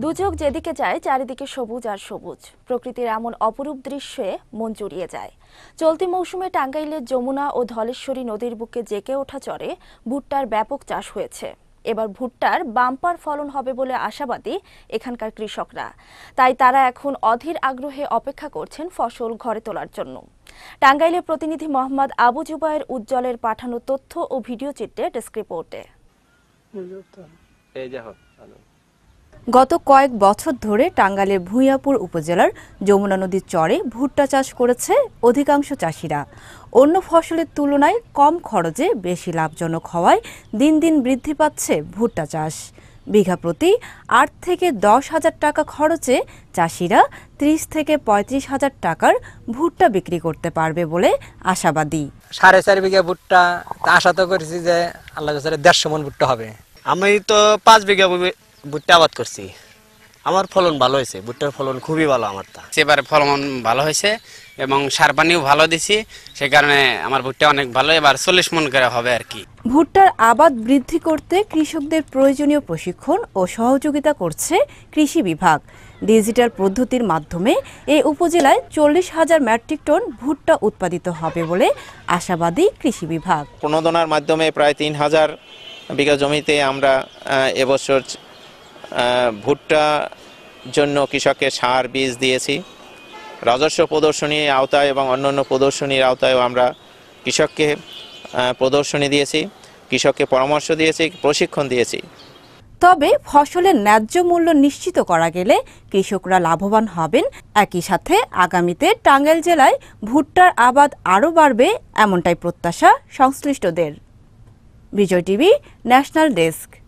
দুচোখ যেদিকে যায় চারিদিকে সবুজ আর সবুজ প্রকৃতির এমন অপরূপ দৃশ্যে মন জুড়িয়ে যায় চলতি মৌসুমে টাঙ্গাইলের যমুনা ও ধলেশ্বরী নদীর বুকে জেকে ওঠা চরে ভুট্টার ব্যাপক চাষ হয়েছে এবার ভুট্টার বাম্পার ফলন হবে বলে আশাবাদী এখানকার কৃষকরা তাই তারা এখন অধীর আগ্রহে অপেক্ষা করছেন ফসল ঘরে তোলার জন্য টাঙ্গাইলের প্রতিনিধি মোহাম্মদ আবু জুবায়ের উজ্জ্বলের পাঠানো তথ্য ও ভিডিও চিত্রে ডেস্ক রিপোর্টে গত কয়েক বছর ধরে টাঙ্গালের ভূঁইয়াপুর উপজেলার যমুনা নদীর চরে ভুট্টা চাষ করেছে অধিকাংশ চাষিরা অন্য ফসলের তুলনায় কম খরচে বেশি লাভজনক হওয়ায় দিন দিন বৃদ্ধি পাচ্ছে ভুট্টা চাষ বিঘা প্রতি আট থেকে দশ হাজার টাকা খরচে চাষিরা ত্রিশ থেকে পঁয়ত্রিশ হাজার টাকার ভুট্টা বিক্রি করতে পারবে বলে আশাবাদী সাড়ে চার বিঘা ভুট্টা আশা তো করেছি যে আল্লাহ দেড়শো মন ভুট্টা হবে আমি তো পাঁচ বিঘা ভুট্টা আবাদ করছি আমার ফলন ভালো হয়েছে ভুট্টার ফলন খুবই ভালো আমার তা এবারে ফলন ভালো হয়েছে এবং সার পানিও ভালো দিছি সে কারণে আমার ভুট্টা অনেক ভালো এবার চল্লিশ মন করে হবে আর কি ভুট্টার আবাদ বৃদ্ধি করতে কৃষকদের প্রয়োজনীয় প্রশিক্ষণ ও সহযোগিতা করছে কৃষি বিভাগ ডিজিটাল পদ্ধতির মাধ্যমে এই উপজেলায় চল্লিশ হাজার মেট্রিক টন ভুট্টা উৎপাদিত হবে বলে আশাবাদী কৃষি বিভাগ প্রণোদনার মাধ্যমে প্রায় তিন হাজার বিঘা জমিতে আমরা এবছর ভুট্টা জন্য কৃষককে সার বীজ দিয়েছি রাজস্ব প্রদর্শনীর আওতায় এবং অন্যান্য প্রদর্শনীর আওতায়ও আমরা কৃষককে প্রদর্শনী দিয়েছি কৃষককে পরামর্শ দিয়েছি প্রশিক্ষণ দিয়েছি তবে ফসলের ন্যায্য মূল্য নিশ্চিত করা গেলে কৃষকরা লাভবান হবেন একই সাথে আগামীতে টাঙ্গাইল জেলায় ভুট্টার আবাদ আরও বাড়বে এমনটাই প্রত্যাশা সংশ্লিষ্টদের বিজয় টিভি ন্যাশনাল ডেস্ক